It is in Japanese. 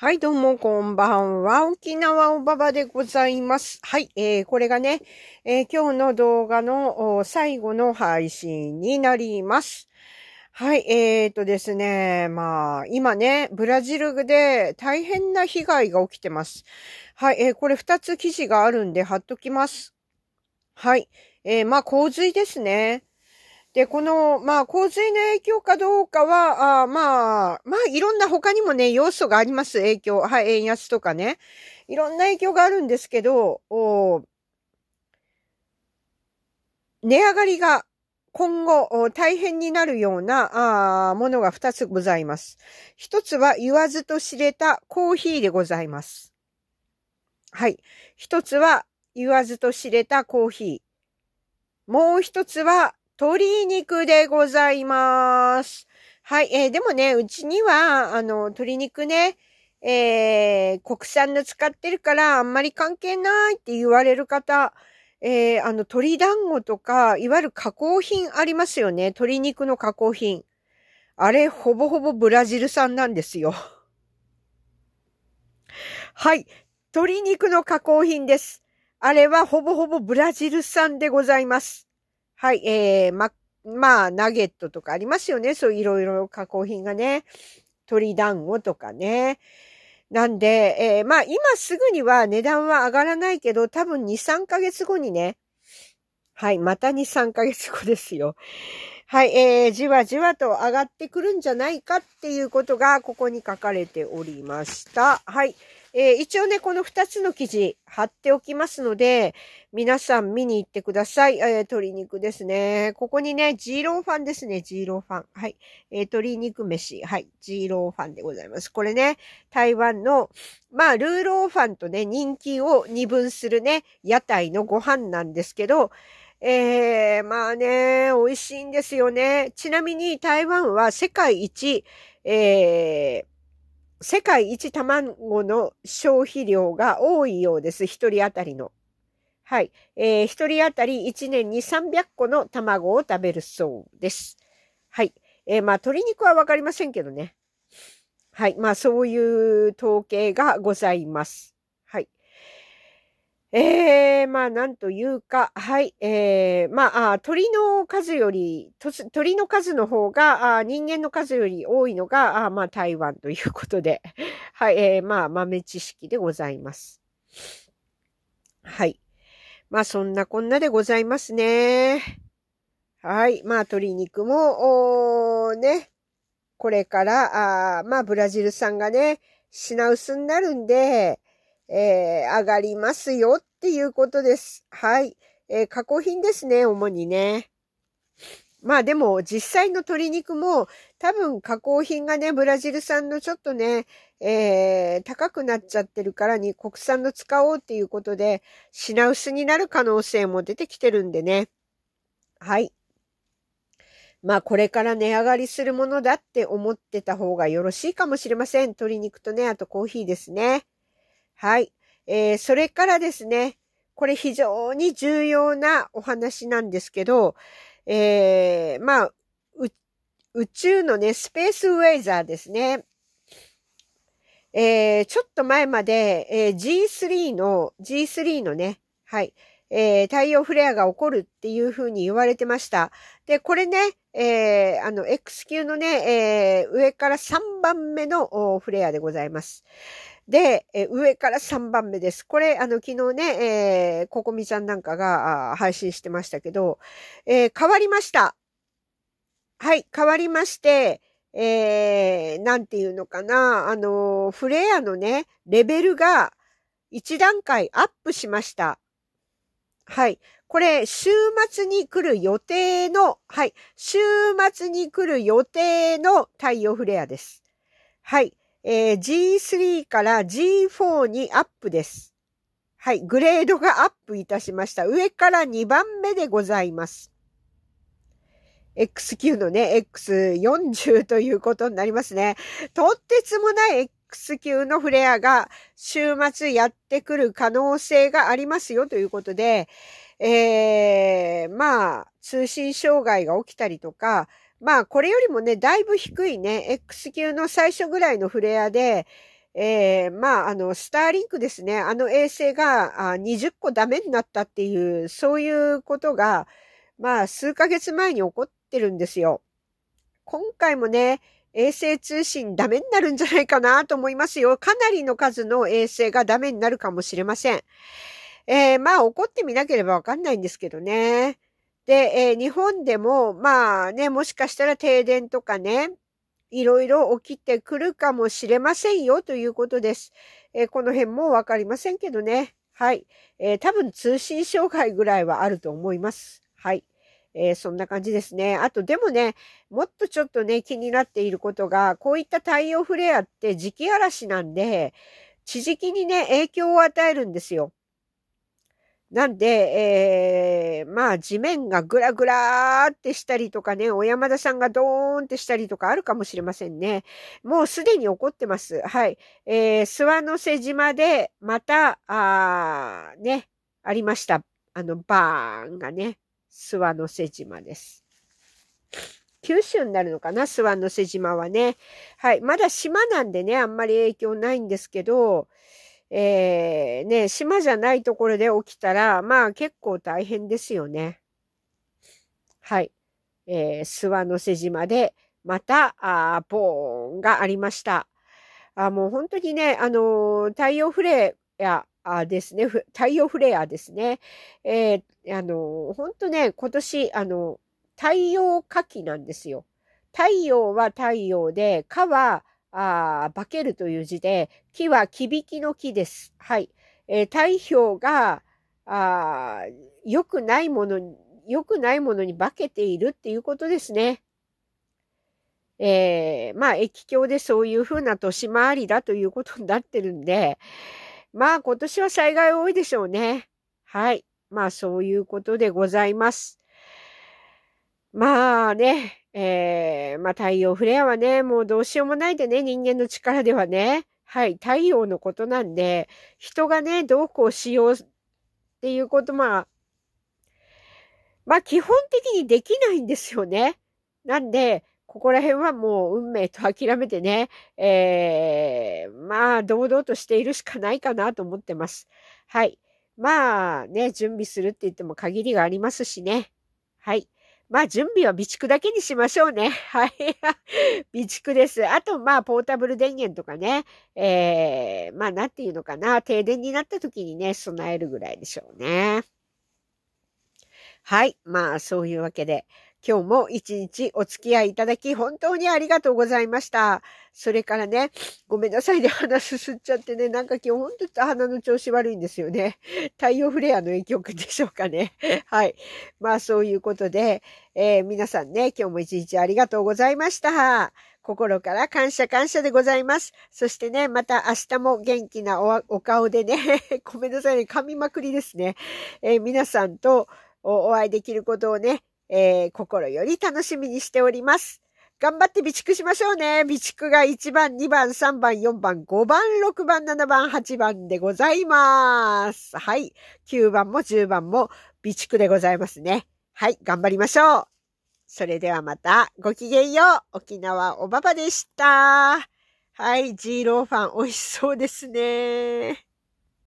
はい、どうも、こんばんは。沖縄おばばでございます。はい、えー、これがね、えー、今日の動画の最後の配信になります。はい、えーとですね、まあ、今ね、ブラジルで大変な被害が起きてます。はい、えー、これ2つ記事があるんで貼っときます。はい、えー、まあ、洪水ですね。で、この、まあ、洪水の影響かどうかは、あまあ、まあ、いろんな他にもね、要素があります、影響。はい、円安とかね。いろんな影響があるんですけど、お値上がりが今後大変になるようなものが2つございます。1つは言わずと知れたコーヒーでございます。はい。1つは言わずと知れたコーヒー。もう1つは鶏肉でございます。はい。えー、でもね、うちには、あの、鶏肉ね、えー、国産の使ってるからあんまり関係ないって言われる方、えー、あの、鶏団子とか、いわゆる加工品ありますよね。鶏肉の加工品。あれ、ほぼほぼブラジル産なんですよ。はい。鶏肉の加工品です。あれはほぼほぼブラジル産でございます。はい、えー、ま、まあ、ナゲットとかありますよね。そう、いろいろ加工品がね。鶏団子とかね。なんで、えー、まあ、今すぐには値段は上がらないけど、多分2、3ヶ月後にね。はい、また2、3ヶ月後ですよ。はい、えー、じわじわと上がってくるんじゃないかっていうことが、ここに書かれておりました。はい。えー、一応ね、この2つの記事貼っておきますので、皆さん見に行ってください。えー、鶏肉ですね。ここにね、ジーローファンですね、ジーローファン。はい。えー、鶏肉飯。はい。ジーローファンでございます。これね、台湾の、まあ、ルーローファンとね、人気を二分するね、屋台のご飯なんですけど、えー、まあね、美味しいんですよね。ちなみに台湾は世界一、えー、世界一卵の消費量が多いようです。一人当たりの。はい。えー、一人当たり1年に300個の卵を食べるそうです。はい。えー、まあ、鶏肉はわかりませんけどね。はい。まあ、そういう統計がございます。ええー、まあ、なんというか、はい、ええー、まあ、鳥の数より、鳥の数の方が、人間の数より多いのが、まあ、台湾ということで、はい、えー、まあ、豆知識でございます。はい。まあ、そんなこんなでございますね。はい、まあ、鶏肉も、おね、これから、あまあ、ブラジル産がね、品薄になるんで、えー、上がりますよっていうことです。はい。えー、加工品ですね、主にね。まあでも実際の鶏肉も多分加工品がね、ブラジル産のちょっとね、えー、高くなっちゃってるからに国産の使おうっていうことで品薄になる可能性も出てきてるんでね。はい。まあこれから値上がりするものだって思ってた方がよろしいかもしれません。鶏肉とね、あとコーヒーですね。はい。えー、それからですね、これ非常に重要なお話なんですけど、えー、まあ、宇宙のね、スペースウェイザーですね。えー、ちょっと前まで、えー、G3 の、G3 のね、はい、えー、太陽フレアが起こるっていうふうに言われてました。で、これね、えー、あの、X 級のね、えー、上から3番目のフレアでございます。で、え上から3番目です。これ、あの、昨日ね、えー、ここみちゃんなんかが配信してましたけど、えー、変わりました。はい、変わりまして、えー、なんていうのかな、あの、フレアのね、レベルが1段階アップしました。はい。これ、週末に来る予定の、はい。週末に来る予定の太陽フレアです。はい。えー、G3 から G4 にアップです。はい、グレードがアップいたしました。上から2番目でございます。XQ のね、X40 ということになりますね。とってつもない XQ のフレアが週末やってくる可能性がありますよということで、えー、まあ、通信障害が起きたりとか、まあ、これよりもね、だいぶ低いね、X 級の最初ぐらいのフレアで、えー、まあ、あの、スターリンクですね、あの衛星があ20個ダメになったっていう、そういうことが、まあ、数ヶ月前に起こってるんですよ。今回もね、衛星通信ダメになるんじゃないかなと思いますよ。かなりの数の衛星がダメになるかもしれません。えー、まあ、怒ってみなければわかんないんですけどね。で、えー、日本でも、まあね、もしかしたら停電とかね、いろいろ起きてくるかもしれませんよということです。えー、この辺もわかりませんけどね。はい。えー、多分通信障害ぐらいはあると思います。はい。えー、そんな感じですね。あとでもね、もっとちょっとね、気になっていることが、こういった太陽フレアって磁気嵐なんで、地磁気にね、影響を与えるんですよ。なんで、えー、まあ地面がぐらぐらーってしたりとかね、小山田さんがドーンってしたりとかあるかもしれませんね。もうすでに起こってます。はい。えー、諏訪の瀬島でまた、あね、ありました。あの、バーンがね、諏訪の瀬島です。九州になるのかな諏訪の瀬島はね。はい。まだ島なんでね、あんまり影響ないんですけど、えー、ね、島じゃないところで起きたら、まあ結構大変ですよね。はい。えー、諏訪の瀬島で、また、あボーンがありました。あもう本当にね、あのー、太陽フレアですね、太陽フレアですね。えー、あのー、本当ね、今年、あのー、太陽火器なんですよ。太陽は太陽で、火はあ化けるという字で、木は木引きの木です。はい。えー、太陽が、あ良くないものに、良くないものに化けているっていうことですね。えー、まあ、駅境でそういうふうな年回りだということになってるんで、まあ、今年は災害多いでしょうね。はい。まあ、そういうことでございます。まあね、えー、まあ太陽フレアはね、もうどうしようもないでね、人間の力ではね、はい、太陽のことなんで、人がね、どうこうしようっていうこと、まあ、まあ基本的にできないんですよね。なんで、ここら辺はもう運命と諦めてね、えー、まあ、堂々としているしかないかなと思ってます。はい。まあ、ね、準備するって言っても限りがありますしね。はい。まあ準備は備蓄だけにしましょうね。はい。備蓄です。あと、まあ、ポータブル電源とかね、えー、まあ、なんていうのかな、停電になった時にね、備えるぐらいでしょうね。はい。まあ、そういうわけで。今日も一日お付き合いいただき、本当にありがとうございました。それからね、ごめんなさいね、鼻すすっちゃってね、なんか今日ほんと鼻の調子悪いんですよね。太陽フレアの影響でしょうかね。はい。まあそういうことで、えー、皆さんね、今日も一日ありがとうございました。心から感謝感謝でございます。そしてね、また明日も元気なお顔でね、ごめんなさいね、噛みまくりですね。えー、皆さんとお会いできることをね、えー、心より楽しみにしております。頑張って備蓄しましょうね。備蓄が1番、2番、3番、4番、5番、6番、7番、8番でございます。はい。9番も10番も備蓄でございますね。はい。頑張りましょう。それではまた、ごきげんよう。沖縄おばばでした。はい。ジーローファン、美味しそうですね。